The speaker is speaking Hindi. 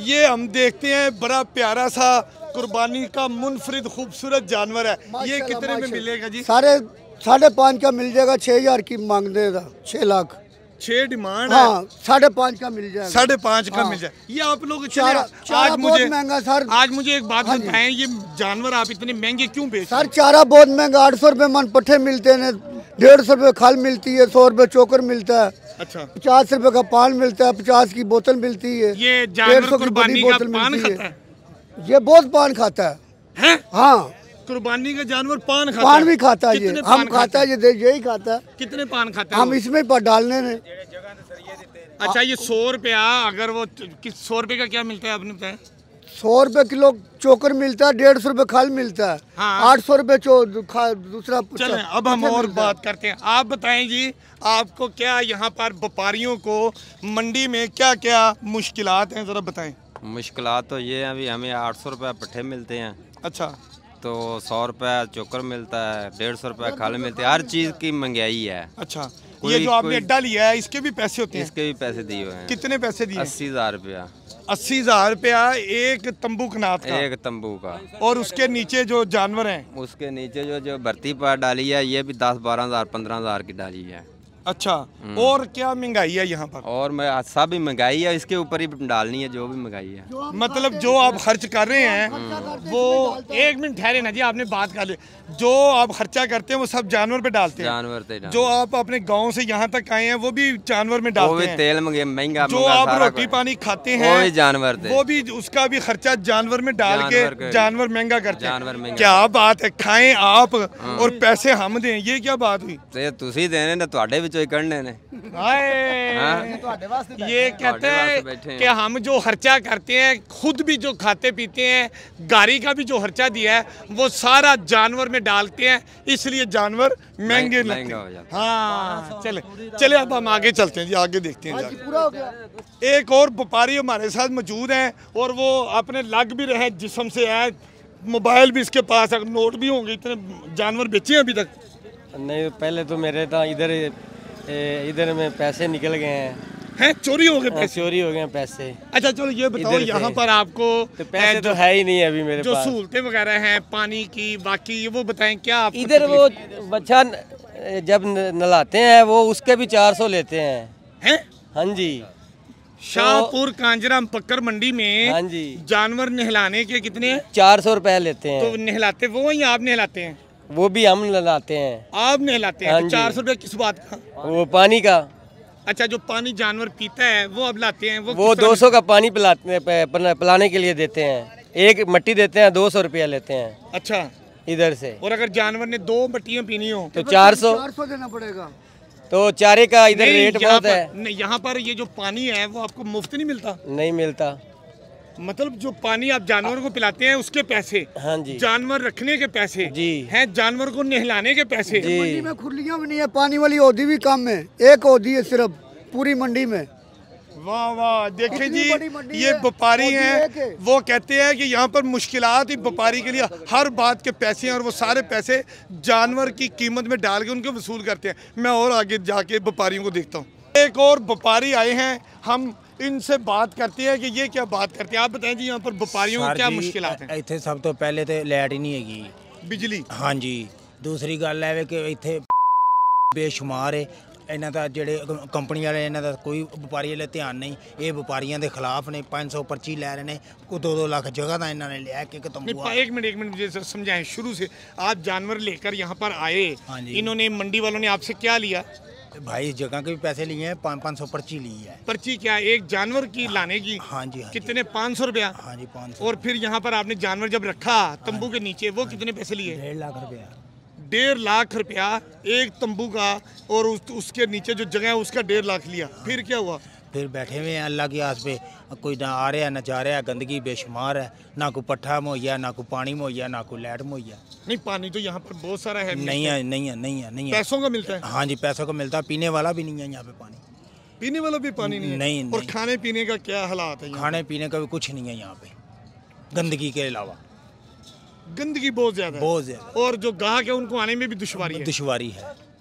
ये हम देखते हैं बड़ा प्यारा सा कुर्बानी का मुनफरद खूबसूरत जानवर है ये कितने में मिलेगा जी साढ़े साढ़े पाँच का मिल जाएगा छः हजार की मांग देगा छः लाख छह डिमांड हाँ, साढ़े पाँच का मिल जाए साढ़े पाँच का हाँ, मिल जाए ये आप लोग चार, चारा आज मुझे महंगा सर आज मुझे एक बात हाँ बताएं ये जानवर आप इतने महंगे क्यों बेच सर चारा बहुत महंगा आठ सौ रुपये मन पट्ठे मिलते हैं डेढ़ सौ रुपये खाल मिलती है सौ रुपये चोकर मिलता है अच्छा पचास रुपए का पान मिलता है पचास की बोतल मिलती है ये डेढ़ सौ की बोतल मिलती है।, है ये बहुत पान खाता है, है? हाँ कुर्बानी का जानवर पान खाता पान भी खाता है ये हम खाता है ये यही खाता है कितने पान खाता है हम इसमें डालने में अच्छा ये सौ रुपया अगर वो सौ रुपए का क्या मिलता है अपने सौ रुपए किलो चोकर मिलता है डेढ़ सौ रुपए खाल मिलता है हाँ। आठ सौ रुपए दूसरा चलें अब हम और बात करते हैं आप बताएं जी आपको क्या यहाँ पर व्यापारियों को मंडी में क्या क्या मुश्किल हैं जरा बताएं मुश्किल तो ये है अभी हमें आठ सौ रुपए पट्टे मिलते हैं अच्छा तो सौ रुपए चोकर मिलता है डेढ़ सौ रुपए खाल मिलते हैं हर अच्छा। चीज़ की महंगाई है अच्छा ये जो आपने अड्डा लिया है इसके भी पैसे होते हैं इसके भी पैसे दिए हुए हैं कितने पैसे दिए अस्सी हज़ार रुपया अस्सी हजार रुपया एक तंबू कनात का एक तंबू का और उसके नीचे जो जानवर हैं उसके नीचे जो जो भर्ती पर डाली है ये भी दस बारह हजार पंद्रह हजार की डाली है अच्छा हम्म। और क्या महंगाई है यहाँ पर और मैं सब महंगाई है इसके ऊपर ही डालनी है जो भी महंगाई है मतलब जो आप मतलब खर्च कर रहे हैं वो एक मिनट ठहरे ना जी आपने बात कर ली जो आप खर्चा करते हैं वो सब जानवर पे डालते हैं जानवर पे जो आप अपने गांव से यहाँ तक आए हैं वो भी जानवर में डालते हैं तेल महंगा जो आप रोटी पानी खाते हैं वो भी जानवर वो भी उसका भी खर्चा जानवर में डाल के जानवर महंगा करते हैं क्या बात है खाए आप हाँ। और पैसे हम दे ये क्या बात हुई तो तुम देने ਨੇ ਤੁਹਾਡੇ ਵਿੱਚੋਂ ਹੀ ये कहते हैं कि हम जो खर्चा करते हैं खुद भी जो खाते पीते हैं गाय बीमारी का भी जो खर्चा दिया है वो सारा जानवर में डालते हैं इसलिए जानवर महंगे लगते हैं हाँ चले चले अब हम आगे चलते हैं जी आगे देखते हैं हाँ एक और व्यापारी हमारे साथ मौजूद हैं और वो अपने लग भी रहे जिसम से है मोबाइल भी इसके पास है नोट भी होंगे इतने जानवर बेचे हैं अभी तक नहीं पहले तो मेरे था तो इधर इधर में पैसे निकल गए हैं है चोरी हो गए हाँ, पैसे चोरी हो गए पैसे अच्छा चलो ये बताओ यहाँ पर आपको तो पैसे तो है ही नहीं अभी मेरे जो सहूलतें वगैरह हैं पानी की बाकी ये वो बताएं क्या आप इधर वो बच्चा जब नलाते हैं वो उसके भी चार सौ लेते हैं हैं हाँ जी शाहपुर तो, कांजरा पक्कर मंडी में हाँ जी जानवर नहलाने के कितने चार सौ रुपए लेते हैं तो नहलाते वो या आप नहलाते हैं वो भी हम नहलाते हैं आप नहलाते हैं हाँ तो चार सौ रुपया किस बात का वो पानी का अच्छा जो पानी जानवर पीता है वो अब लाते हैं वो वो सौ का पानी पिलाते पिलाने के लिए देते हैं एक मट्टी देते हैं दो सौ रुपया लेते हैं अच्छा इधर से और अगर जानवर ने दो मट्टियाँ पीनी हो तो चार सौ देना पड़ेगा तो चारे का इधर रेट बहुत है यहाँ पर ये जो पानी है वो आपको मुफ्त नहीं मिलता नहीं मिलता मतलब जो पानी आप जानवर को पिलाते हैं उसके पैसे हाँ जी जानवर रखने के पैसे जी हैं जानवर को नहलाने के पैसे मंडी में खुरलियाँ भी नहीं है पानी वाली ओधी भी कम है एक ओधी है सिर्फ पूरी मंडी में वाह वाह देखे जी ये व्यापारी हैं वो कहते हैं कि यहाँ पर मुश्किल ही व्यापारी के लिए हर बात के पैसे हैं और वो सारे पैसे जानवर की कीमत में डाल के उनके वसूल करते हैं मैं और आगे जाके व्यापारियों को देखता हूँ एक और व्यापारी आए हैं हम इनसे बात करती है कि ये क्या बात करते हैं आप बताएं जी यहाँ पर व्यापारियों क्या मुश्किल हैं इतने सब तो पहले तो लाइट ही नहीं हैगी ਬਿਜਲੀ हाँ जी ਦੂਸਰੀ ਗੱਲ ਹੈ ਕਿ ਇੱਥੇ ਬੇਸ਼ੁਮਾਰ ਹੈ ਇਹਨਾਂ ਦਾ ਜਿਹੜੇ ਕ- ਕੰਪਨੀ ਵਾਲੇ ਇਹਨਾਂ ਦਾ ਕੋਈ ਵਪਾਰੀ ਵਾਲੇ ਧਿਆਨ ਨਹੀਂ ਇਹ ਵਪਾਰੀਆਂ ਦੇ ਖਿਲਾਫ ਨੇ 500 ਪਰਚੀ ਲੈ ਰਹੇ ਨੇ ਕੋ 2-2 ਲੱਖ ਜਗ੍ਹਾ ਦਾ ਇਹਨਾਂ ਨੇ ਲਿਆ एक मिनट एक मिनट सर समझाएं शुरू से आप जानवर लेकर यहाँ पर आए हाँ जी। इन्होंने मंडी वालों ने आपसे क्या लिया भाई इस जगह के भी पैसे लिए हैं पाँच पाँच सौ पर्ची ली है पर्ची क्या एक जानवर की लाने की हाँ जी हाँ कितने पाँच सौ रुपया हाँ जी पाँच और फिर यहाँ पर आपने जानवर जब रखा हाँ तंबू के नीचे वो कितने पैसे लिए डेढ़ लाख रुपया डेढ़ लाख रुपया एक तंबू का और उस, उसके नीचे जो जगह है उसका डेढ़ लाख लिया फिर क्या हुआ फिर बैठे हुए हैं अल्लाह की आस पे कोई ना आ रहा है ना जा रहा है गंदगी बेशुमार है ना कोई पट्ठा मुहैया ना कोई पानी मुहैया ना कोई लाइट मुहैया नहीं पानी तो यहाँ पर बहुत सारा है नहीं है नहीं है नहीं है नहीं है पैसों का मिलता है हाँ जी पैसों का मिलता है पीने वाला भी नहीं है यहाँ पे पानी पीने वाला भी पानी नहीं है नहीं और खाने पीने का क्या हालात है खाने पीने का भी कुछ नहीं है यहाँ पे गंदगी के अलावा गंदगी बहुत ज्यादा बहुत ज्यादा और जो गाहक है उनको आने में भी दुशारी दुशारी है